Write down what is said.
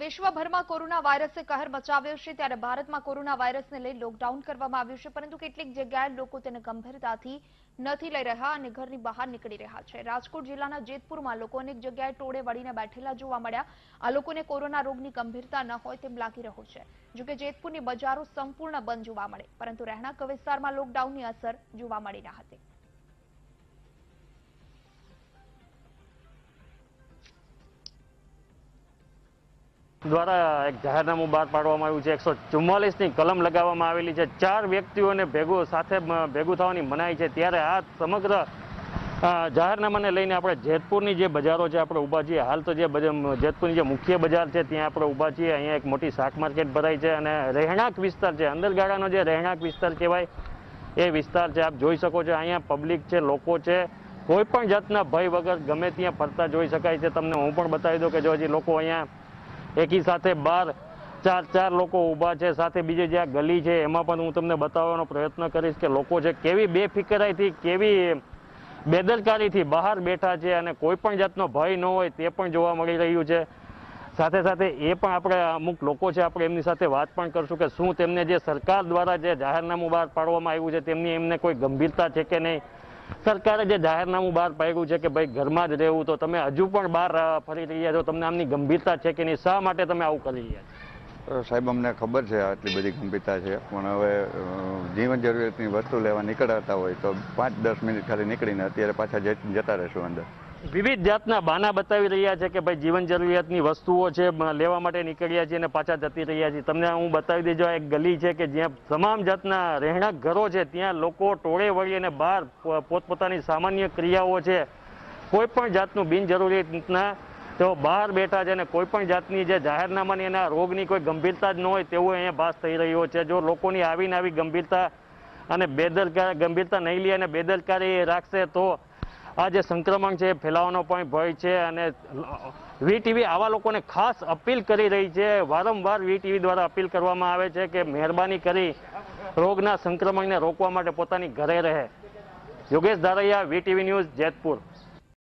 વિશ્વભરમાં કોરોના વાયરસે કહેર મચાવ્યો છે ત્યારે ભારતમાં કોરોના વાયરસને લઈ લોકડાઉન કરવામાં આવ્યું છે પરંતુ કેટલીક જગ્યાએ લોકો તેને ગંભીરતાથી નથી લઈ રહ્યા અને ઘરની બહાર નીકળી રહ્યા છે રાજકોટ જિલ્લાના જેતપુરમાં લોકો અનેક જગ્યાએ ટોળે વળીને બેઠેલા જોવા મળ્યા આ લોકોને કોરોના રોગની ગંભીરતા ન હોય તેમ લાગી રહ્યું છે જોકે જેતપુરની બજારો સંપૂર્ણ બંધ જોવા મળે પરંતુ રહેણાંક વિસ્તારમાં લોકડાઉનની અસર જોવા મળી ન હતી દ્વારા એક જાહેરનામું બહાર પાડવામાં આવ્યું છે એકસો ચુમ્માલીસની કલમ લગાવવામાં આવેલી છે ચાર વ્યક્તિઓને ભેગો સાથે ભેગું થવાની મનાઈ છે ત્યારે આ સમગ્ર જાહેરનામાને લઈને આપણે જેતપુરની જે બજારો છે આપણે ઊભા છીએ હાલ તો જે જેતપુરની જે મુખ્ય બજાર છે ત્યાં આપણે ઊભા છીએ અહીંયા એક મોટી શાક માર્કેટ ભરાઈ છે અને રહેણાંક વિસ્તાર છે અંદરગાળાનો જે રહેણાંક વિસ્તાર કહેવાય એ વિસ્તાર છે આપ જોઈ શકો છો અહીંયા પબ્લિક છે લોકો છે કોઈ પણ જાતના ભય વગર ગમે ત્યાં ફરતા જોઈ શકાય છે તમને હું પણ બતાવી દઉં કે જો હજી લોકો અહીંયા એકી સાથે બાર ચાર ચાર લોકો ઊભા છે સાથે બીજે જ્યાં ગલી છે એમાં પણ હું તમને બતાવવાનો પ્રયત્ન કરીશ કે લોકો છે કેવી બેફિકરાઈથી કેવી બેદરકારીથી બહાર બેઠા છે અને કોઈ પણ જાતનો ભય ન હોય તે પણ જોવા મળી રહ્યું છે સાથે સાથે એ પણ આપણે અમુક લોકો છે આપણે એમની સાથે વાત પણ કરશું કે શું તેમને જે સરકાર દ્વારા જે જાહેરનામું બહાર પાડવામાં આવ્યું છે તેમની એમને કોઈ ગંભીરતા છે કે નહીં સરકારે જે જાહેરનામું બહાર પાડ્યું છે કે ભાઈ ઘરમાં જ રહેવું તો તમે હજુ પણ બહાર ફરી રહ્યા છો તમને આમની ગંભીરતા છે કે નહીં શા માટે તમે આવું કરી રહ્યા છો સાહેબ અમને ખબર છે આટલી બધી ગંભીરતા છે પણ હવે જીવન જરૂરિયાતની વસ્તુ લેવા નીકળાતા હોય તો પાંચ દસ મિનિટ ખાલી નીકળીને અત્યારે પાછા જતા રહેશું અંદર વિવિધ જાતના બાના બતાવી રહ્યા છે કે ભાઈ જીવન જરૂરિયાતની વસ્તુઓ છે લેવા માટે નીકળ્યા છીએ અને પાછા જતી રહ્યા છીએ તમને હું બતાવી દેજો એક ગલી છે કે જ્યાં તમામ જાતના રહેણાંક ઘરો છે ત્યાં લોકો ટોળે વળી અને બહાર પોતપોતાની સામાન્ય ક્રિયાઓ છે કોઈ પણ જાતનું બિનજરૂરીના તેઓ બહાર બેઠા છે અને કોઈ પણ જાતની જે જાહેરનામાની એના રોગની કોઈ ગંભીરતા જ ન હોય તેવું અહીંયા ભાસ થઈ રહ્યો છે જો લોકોની આવીને આવી ગંભીરતા અને બેદરકાર ગંભીરતા નહીં લે અને બેદરકારી રાખશે તો આ જે સંક્રમણ છે ફેલાવાનો પણ ભય છે અને વીટીવી આવા લોકોને ખાસ અપીલ કરી રહી છે વારંવાર વીટીવી દ્વારા અપીલ કરવામાં આવે છે કે મહેરબાની કરી રોગના સંક્રમણને રોકવા માટે પોતાની ઘરે રહે યોગેશ ધારૈયા વીટીવી ન્યૂઝ જેતપુર